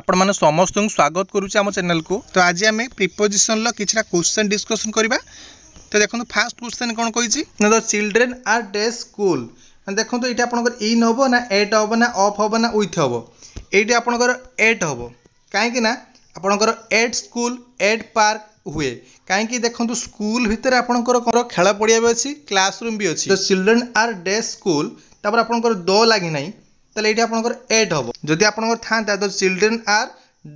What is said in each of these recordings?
আপনার সমস্ত স্বাগত করুছি আমার চ্যানেল কু তো আজ আমি প্রিপোজিশন কিছুটা কোশ্চেন ডিসকসন করা তো দেখুন ফার্স্ট কোশ্চেন কোণ কী না the children are dash school দেখুন এইটা আপনার ইন হব না এট হব না অফ হব না উইথ হব এইটা আপনার এট হব কাইকি না আপনার এট স্কুল এট পার্ক হুয়ে কাইকি দেখুন স্কুল ভিতরে আপনার খেলা পড়িয়া বি অছি ক্লাসরুম বি অছি the children are dash school তারপরে আপনার দ লাগি নাই তাহলে এটি আপনার এড হব যদি আপনার থাকে দ চিলড্রেন আর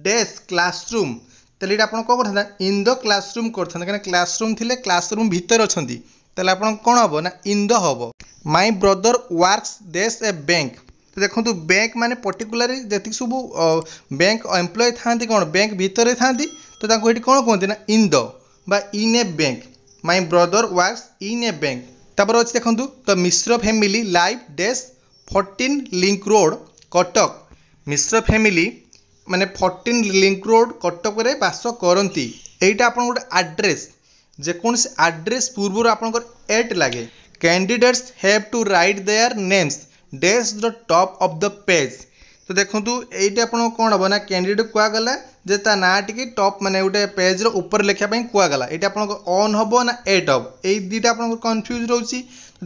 ডেস ক্লাসরুম তাহলে এটা আপনার কথা থাকে ইন দ ক্লাসরুম করতেন কেন ক্লাসরুম লে ক্লাসরুম ভিতরে অনেক তাহলে আপনার কম হব না ইন দ হব my brother works dash a bank দেখুন ব্যাঙ্ক মানে পর্টিকুলার যেত সব ব্যাঙ্ক এমপ্লয় থাকে কোণ ব্যাঙ্ক ভিতরে থাকে তো তাকে এটি কম কুহতি না ইন দ বা in a bank my brother works in a bank তারপর অনেক দেখুন the Mishra family life dash fourteen Link Road Cuttack Mishra family ମାନେ ଫର୍ଟିନ୍ ଲିଙ୍କ୍ ରୋଡ଼୍ କଟକରେ ବାସ କରନ୍ତି ଏଇଟା ଆପଣ ଗୋଟେ ଆଡ୍ରେସ୍ ଯେକୌଣସି ଆଡ୍ରେସ୍ ପୂର୍ବରୁ ଆପଣଙ୍କର ଏଟ୍ ଲାଗେ candidates have to write their names dash the top of the page তো ଦେଖନ୍ତୁ ଏଇଠି ଆପଣଙ୍କୁ କ'ଣ ହେବ ନା କ୍ୟାଣ୍ଡିଡ଼େଟ୍ କୁହାଗଲା ଯେ ତା ନାଁଟିକି ଟପ୍ ମାନେ ଗୋଟେ ପେଜ୍ର ଉପରେ ଲେଖିବା ପାଇଁ କୁହାଗଲା ଏଇଠି ଆପଣଙ୍କର ଅନ୍ ହେବ ନା ଏଟ୍ ହେବ ଏଇ ଦୁଇଟା ଆପଣଙ୍କର କନଫ୍ୟୁଜ୍ ରହୁଛି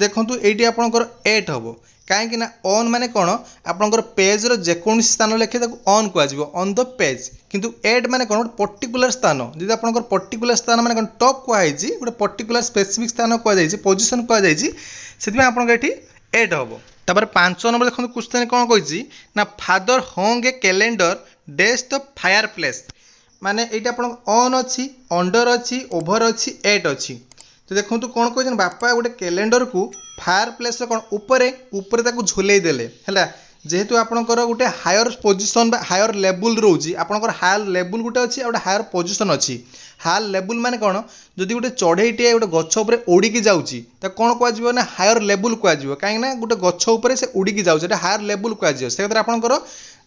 ଦେଖନ୍ତୁ ଏଇଠି ଆପଣଙ୍କର ଏଟ୍ ହେବ କାହିଁକି ନା ଅନ୍ ମାନେ କ'ଣ ଆପଣଙ୍କର ପେଜ୍ର ଯେକୌଣସି ସ୍ଥାନ ଲେଖି ତାକୁ ଅନ୍ କୁହାଯିବ ଅନ୍ ଦ ପେଜ୍ କିନ୍ତୁ ଏଡ୍ ମାନେ କ'ଣ ଗୋଟେ ପର୍ଟିକୁଲାର ସ୍ଥାନ ଯଦି ଆପଣଙ୍କର ପର୍ଟିକୁଲାର ସ୍ଥାନ ମାନେ କ'ଣ ଟପ୍ କୁହାଯାଇଛି ଗୋଟେ ପର୍ଟିକୁଲାର ସ୍ପେସିଫିକ୍ ସ୍ଥାନ କୁହାଯାଇଛି ପୋଜିସନ୍ କୁହାଯାଇଛି ସେଥିପାଇଁ ଆପଣଙ୍କର ଏଠି ଏଡ୍ ହେବ ତାପରେ ପାଞ୍ଚ ନମ୍ବର ଦେଖନ୍ତୁ କ୍ୱେଶ୍ଚନ୍ କ'ଣ କହିଛି ନା father hung a calendar dash the fireplace ମାନେ ଏଇଟା ଆପଣ ଅନ୍ ଅଛି ଅଣ୍ଡର ଅଛି ଓଭର ଅଛି ଏଟ୍ ଅଛି ତ ଦେଖନ୍ତୁ କ'ଣ କହିଛନ୍ତି ବାପା ଗୋଟେ କ୍ୟାଲେଣ୍ଡରକୁ ଫାୟାର ପ୍ଲେସ୍ର କ'ଣ ଉପରେ ଉପରେ ତାକୁ ଝୁଲେଇ ଦେଲେ ହେଲା যেহেতু আপনার গোটে হায়র পজিশন বা হায়র লেবুল রয়েছে আপনার হায়ার লেবুল গোটে অছি আর গোটে হায়র পজিশন অছি হায়ার লেবুল মানে কোণ যদি গোটে চড়েইটিয়ে গোটে গছ উপরে উড়িকি যাচ্ছি তা কোণ কুহযোগ না হায়র লেবুল কুহযোগ কিনা গোটে গছ উপরে সে উড়িকি যাচ্ছে এটা হায়ার লেবুল কুহযোগ সেক্ষেত্রে আপনার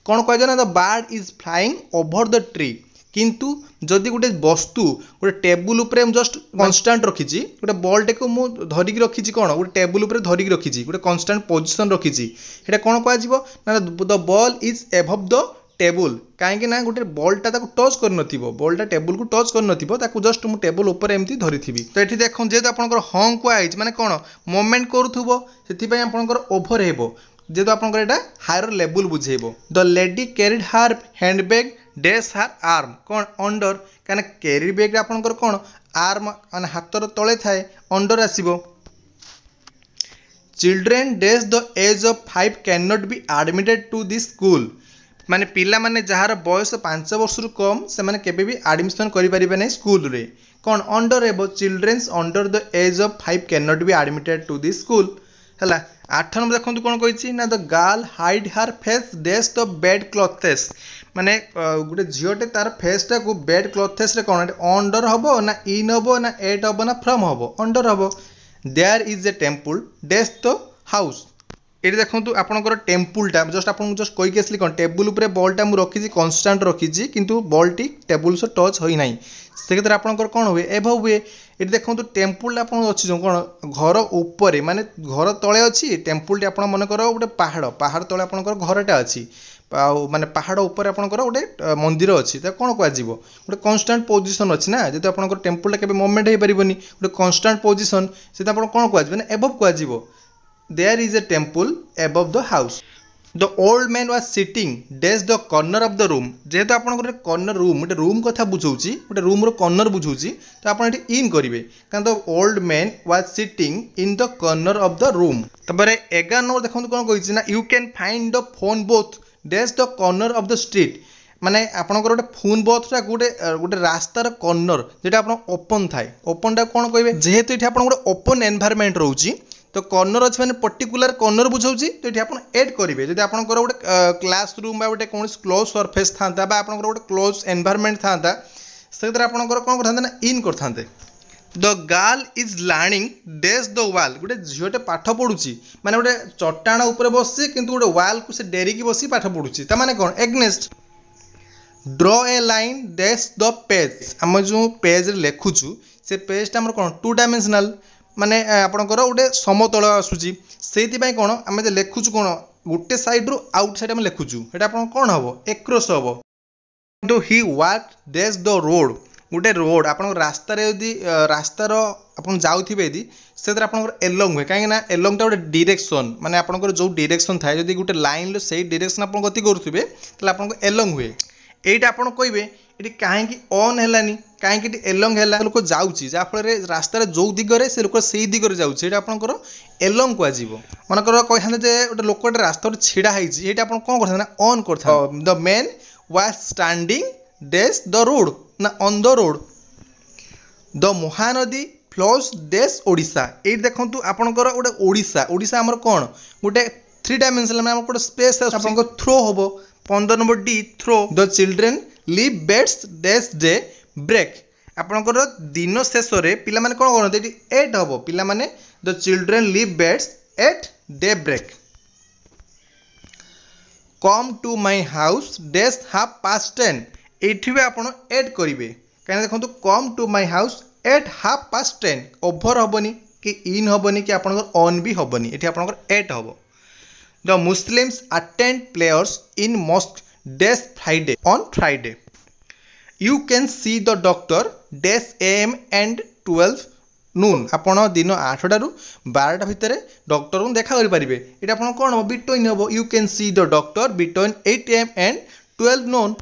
কোণ কুহযোগ না the bird is flying over the tree কিন্তু ଯଦି ଗୋଟେ ବସ୍ତୁ ଗୋଟେ ଟେବୁଲ୍ ଉପରେ ମୁଁ ଜଷ୍ଟ କନଷ୍ଟାଣ୍ଟ ରଖିଛି ଗୋଟେ ବଲ୍ଟାକୁ ମୁଁ ଧରିକି ରଖିଛି କ'ଣ ଗୋଟେ ଟେବୁଲ୍ ଉପରେ ଧରିକି ରଖିଛି ଗୋଟେ କନଷ୍ଟାଣ୍ଟ ପୋଜିସନ୍ ରଖିଛି ସେଇଟା କ'ଣ କୁହାଯିବ ନା the ball is above the table କାହିଁକି ନା ଗୋଟେ ବଲ୍ଟା ତାକୁ ଟଚ୍ କରିନଥିବ ବଲ୍ଟା ଟେବୁଲ୍କୁ ଟଚ୍ କରିନଥିବ ତାକୁ ଜଷ୍ଟ ମୁଁ ଟେବୁଲ୍ ଉପରେ ଏମିତି ଧରିଥିବି ତ ଏଠି ଦେଖନ୍ତୁ ଯେହେତୁ ଆପଣଙ୍କର ହଁ କୁହାହେଇଛି ମାନେ କ'ଣ ମୁଭମେଣ୍ଟ କରୁଥିବ ସେଥିପାଇଁ ଆପଣଙ୍କର ଓଭର୍ ହେବ ଯେହେତୁ ଆପଣଙ୍କର ଏଇଟା ହାୟର ଲେବୁଲ୍ ବୁଝେଇବ the lady carried her handbag dash ଆର୍ ଆର୍ମ କ'ଣ ଅଣ୍ଡର କାହିଁକିନା କ୍ୟାରି ବ୍ୟାଗ୍ରେ ଆପଣଙ୍କର କ'ଣ ଆର୍ମ ମାନେ ହାତର ତଳେ ଥାଏ ଅଣ୍ଡର ଆସିବ children dash the age of five can not be admitted to the school ମାନେ ପିଲାମାନେ ଯାହାର ବୟସ ପାଞ୍ଚ ବର୍ଷରୁ କମ୍ ସେମାନେ କେବେ ବି ଆଡ଼ମିସନ୍ କରିପାରିବେ ନାହିଁ ସ୍କୁଲରେ କ'ଣ ଅଣ୍ଡର ହେବ childrens under the age of five can not be admitted to the school ହେଲା ଆଠ ନମ୍ବର ଦେଖନ୍ତୁ କ'ଣ କହିଛି ନା the girl hid her face dash the bedclothes ମାନେ ଗୋଟେ ଝିଅଟେ ତାର ଫେସ୍ଟାକୁ ବେଡ଼୍ କ୍ଲଥେସ୍ରେ କ'ଣ ଅଣ୍ଡର୍ ହେବ ନା ଇନ୍ ହେବ ନା ଏଟ୍ ହେବ ନା ଫ୍ରମ୍ ହେବ ଅଣ୍ଡର୍ ହେବ there is a temple dash the house ଏଠି ଦେଖନ୍ତୁ ଆପଣଙ୍କର ଟେମ୍ପୁଲ୍ଟା ଜଷ୍ଟ ଆପଣଙ୍କୁ ଜଷ୍ଟ କହିକି ଆସିଲି କ'ଣ ଟେବୁଲ୍ ଉପରେ ବଲ୍ଟା ମୁଁ ରଖିଛି କନଷ୍ଟାଣ୍ଟ ରଖିଛି କିନ୍ତୁ ବଲ୍ଟି ଟେବୁଲ୍ ସହ ଟଚ୍ ହୋଇନାହିଁ ସେକ୍ଷେତ୍ରରେ ଆପଣଙ୍କର କ'ଣ ହୁଏ ଏଭ ହୁଏ ଏଠି ଦେଖନ୍ତୁ ଟେମ୍ପୁଲ୍ଟା ଆପଣଙ୍କର ଅଛି ଯେଉଁ କ'ଣ ଘର ଉପରେ ମାନେ ଘର ତଳେ ଅଛି ଟେମ୍ପୁଲ୍ଟି ଆପଣ ମନେକର ଗୋଟେ ପାହାଡ଼ ପାହାଡ଼ ତଳେ ଆପଣଙ୍କର ଘରଟା ଅଛି ଆଉ ମାନେ ପାହାଡ଼ ଉପରେ ଆପଣଙ୍କର ଗୋଟେ ମନ୍ଦିର ଅଛି ତାକୁ କ'ଣ କୁହାଯିବ ଗୋଟେ କନଷ୍ଟାଣ୍ଟ ପୋଜିସନ୍ ଅଛି ନା ଯେହେତୁ ଆପଣଙ୍କର ଟେମ୍ପଲ୍ଟା କେବେ ମୁଭମେଣ୍ଟ ହେଇପାରିବନି ଗୋଟେ କନଷ୍ଟାଣ୍ଟ ପୋଜିସନ୍ ସେଥିରେ ଆପଣ କ'ଣ କୁହାଯିବ ମାନେ ଏବଭ୍ କୁହାଯିବ there is a temple above the house the old man was sitting dash the corner of the room ଯେହେତୁ ଆପଣଙ୍କର ଗୋଟେ କର୍ଣ୍ଣର ରୁମ୍ ଗୋଟେ ରୁମ୍ କଥା ବୁଝାଉଛି ଗୋଟେ ରୁମ୍ର କର୍ଣ୍ଣର ବୁଝାଉଛି ତ ଆପଣ ଏଠି ଇନ୍ କରିବେ କାରଣ the old man was sitting in the corner of the room ତାପରେ ଏଗାର ନମ୍ବର ଦେଖନ୍ତୁ କ'ଣ କହିଛି ନା you can find the phone both dash the corner of the street ମାନେ ଆପଣଙ୍କର ଗୋଟେ ଫୋନ୍ ବଥ୍ଟା ଗୋଟେ ଗୋଟେ ରାସ୍ତାର କର୍ଣ୍ଣର ଯେଉଁଟା ଆପଣ ଓପନ୍ ଥାଏ ଓପନ୍ଟା କ'ଣ କହିବେ ଯେହେତୁ ଏଠି ଆପଣ ଗୋଟେ ଓପନ୍ ଏନ୍ଭାରମେଣ୍ଟ ରହୁଛି ତ କର୍ଣ୍ଣର ଅଛି ମାନେ ପର୍ଟିକୁଲାର କର୍ଣ୍ଣର ବୁଝାଉଛି ତ ଏଠି ଆପଣ ଏଡ୍ କରିବେ ଯଦି ଆପଣଙ୍କର ଗୋଟେ କ୍ଲାସ୍ ରୁମ୍ ବା ଗୋଟେ କୌଣସି କ୍ଲୋଜ୍ ସର୍ଫେସ୍ ଥାଆନ୍ତା ବା ଆପଣଙ୍କର ଗୋଟେ କ୍ଲୋଜ୍ ଏନ୍ଭାରମେଣ୍ଟ ଥାଆନ୍ତା ସେଥିରେ ଆପଣଙ୍କର କ'ଣ କରିଥାନ୍ତେ ନା ଇନ୍ କରିଥାନ୍ତେ the girl is learning dash the wall ଗୋଟେ ଝିଅଟେ ପାଠ ପଢ଼ୁଛି ମାନେ ଗୋଟେ ଚଟାଣ ଉପରେ ବସିଛି କିନ୍ତୁ ଗୋଟେ ୱାଲ୍କୁ ସେ ଡେରିକି ବସି ପାଠ ପଢ଼ୁଛି ତା ମାନେ କ'ଣ against draw a line dash the page ଆମେ ଯେଉଁ ପେଜ୍ରେ ଲେଖୁଛୁ ସେ ପେଜ୍ଟା ଆମର କ'ଣ ଟୁ ଡାଇମେନ୍ସନାଲ୍ ମାନେ ଆପଣଙ୍କର ଗୋଟେ ସମତଳ ଆସୁଛି ସେଇଥିପାଇଁ କ'ଣ ଆମେ ଯେ ଲେଖୁଛୁ କ'ଣ ଗୋଟେ ସାଇଡ଼୍ରୁ ଆଉଟ୍ ସାଇଡ଼୍ ଆମେ ଲେଖୁଛୁ ସେଇଟା ଆପଣଙ୍କର କ'ଣ ହେବ ଏକ୍ରୋସ୍ ହେବ କିନ୍ତୁ he walked dash the road ଗୋଟେ ରୋଡ଼ ଆପଣଙ୍କ ରାସ୍ତାରେ ଯଦି ରାସ୍ତାର ଆପଣ ଯାଉଥିବେ ଯଦି ସେଥିରେ ଆପଣଙ୍କର ଏଲଙ୍ଗ ହୁଏ କାହିଁକିନା ନା ଏଲଙ୍ଗଟା ଗୋଟେ ଡିରେକ୍ସନ୍ ମାନେ ଆପଣଙ୍କର ଯେଉଁ ଡିରେକ୍ସନ୍ ଥାଏ ଯଦି ଗୋଟେ ଲାଇନ୍ର ସେଇ ଡିରେକ୍ସନ୍ ଆପଣ ଗତି କରୁଥିବେ ତାହେଲେ ଆପଣଙ୍କ ଏଲଙ୍ଗ ହୁଏ ଏଇଟା ଆପଣ କହିବେ ଏଠି କାହିଁକି ଅନ୍ ହେଲାନି କାହିଁକି ଏଠି ଏଲଙ୍ଗ ହେଲା ଲୋକ ଯାଉଛି ଯାହାଫଳରେ ରାସ୍ତାରେ ଯେଉଁ ଦିଗରେ ସେ ଲୋକ ସେଇ ଦିଗରେ ଯାଉଛି ଏଇଟା ଆପଣଙ୍କର ଏଲଙ୍ଗ କୁହାଯିବ ମନେକର କହିଥାନ୍ତେ ଯେ ଗୋଟେ ଲୋକଟେ ରାସ୍ତାରୁ ଛିଡ଼ା ହେଇଛି ଏଇଟା ଆପଣ କ'ଣ କରିଥାନ୍ତେ ନା ଅନ୍ କରିଥାନ୍ତେ the men was standing dash the road না on the road the Mahanadi flows dash Odisha ଏଇଠି ଦେଖନ୍ତୁ ଆପଣଙ୍କର ଗୋଟେ ଓଡ଼ିଶା ଓଡ଼ିଶା ଆମର କ'ଣ ଗୋଟେ ଥ୍ରୀ ଡାଇମେନ୍ସନ୍ ମାନେ ଆମର ଗୋଟେ ସ୍ପେସ୍ ଆପଣଙ୍କ ଥ୍ରୋ ହେବ ପନ୍ଦର ନମ୍ବର ଡି through the children leave beds dash daybreak ଆପଣଙ୍କର ଦିନ ଶେଷରେ ପିଲାମାନେ କ'ଣ କରନ୍ତି ଏଠି ଏଟ୍ ହେବ ପିଲାମାନେ the children leave beds at daybreak come to my house dash half past ten এইটিবে আপন এড করবে କାହିଁକିନା ଦେଖନ୍ତୁ come to my house at half past ten over ହେବନି କି ଇନ୍ ହେବନି କି ଆପଣଙ୍କର ଅନ୍ ବି ହେବନି ଏଠି ଆପଣଙ୍କର ଏଟ୍ ହେବ the Muslims attend prayers in mosque dash Friday on Friday you can see the doctor dash AM and twelve noon ଆପଣ ଦିନ ଆଠଟାରୁ ବାରଟା ଭିତରେ ଡକ୍ଟରଙ୍କୁ ଦେଖା କରିପାରିବେ ଏଠି ଆପଣ କ'ଣ ହେବ ବିଟୋଇନ୍ ହେବ you can see the doctor between eight AM and twelve noon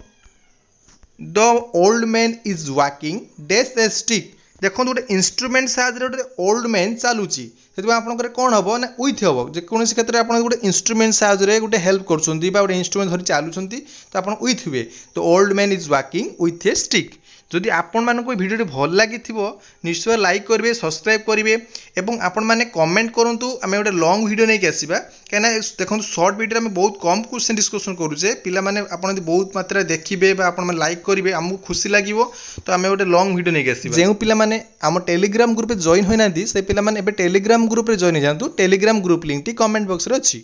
the old man is walking dash a stick ଦେଖନ୍ତୁ ଗୋଟେ ଇନ୍ଷ୍ଟ୍ରୁମେଣ୍ଟ ସାହାଯ୍ୟରେ ଗୋଟେ ଓଲ୍ଡ ମ୍ୟାନ୍ ଚାଲୁଛି ସେଥିପାଇଁ ଆପଣଙ୍କର କ'ଣ ହେବ ନା ୱିଥ୍ ହେବ ଯେକୌଣସି କ୍ଷେତ୍ରରେ ଆପଣ ଗୋଟେ ଇନ୍ଷ୍ଟ୍ରୁମେଣ୍ଟ ସାହାଯ୍ୟରେ ଗୋଟେ ହେଲ୍ପ କରୁଛନ୍ତି ବା ଗୋଟେ ଇନ୍ଷ୍ଟ୍ରୁମେଣ୍ଟ ଧରି ଚାଲୁଛନ୍ତି ତ ଆପଣ ୱିଥ୍ ହୁଏ ତ old man is walking with a stick যদি ଆପଣମାନଙ୍କୁ ଏ ଭିଡ଼ିଓଟି ଭଲ ଲାଗିଥିବ ନିଶ୍ଚୟ ଲାଇକ୍ କରିବେ ସବସ୍କ୍ରାଇବ୍ କରିବେ ଏବଂ ଆପଣମାନେ କମେଣ୍ଟ କରନ୍ତୁ ଆମେ ଗୋଟେ ଲଙ୍ଗ୍ ଭିଡ଼ିଓ ନେଇକି ଆସିବା କାହିଁକିନା ଦେଖନ୍ତୁ ସର୍ଟ ଭିଡ଼ିଓରେ ଆମେ ବହୁତ କମ୍ କୋଶ୍ଚିନ୍ ଡିସ୍କସନ୍ କରୁଛେ ପିଲାମାନେ ଆପଣ ଯଦି ବହୁତ ମାତ୍ରାରେ ଦେଖିବେ ବା ଆପଣମାନେ ଲାଇକ୍ କରିବେ ଆମକୁ ଖୁସି ଲାଗିବ ତ ଆମେ ଗୋଟେ ଲଙ୍ଗ୍ ଭିଡ଼ିଓ ନେଇକି ଆସିବା ଯେଉଁ ପିଲାମାନେ ଆମ ଟେଲିଗ୍ରାମ ଗ୍ରୁପରେ ଜଏନ୍ ହୋଇନାହାନ୍ତି ସେ ପିଲାମାନେ ଏବେ ଟେଲିଗ୍ରାମ ଗ୍ରୁପରେ ଜଏନ୍ ହେଇଯାଆନ୍ତୁ ଟେଲିଗ୍ରାମ ଗ୍ରୁପ ଲିଙ୍କଟି କମେଣ୍ଟ ବକ୍ସରେ ଅଛି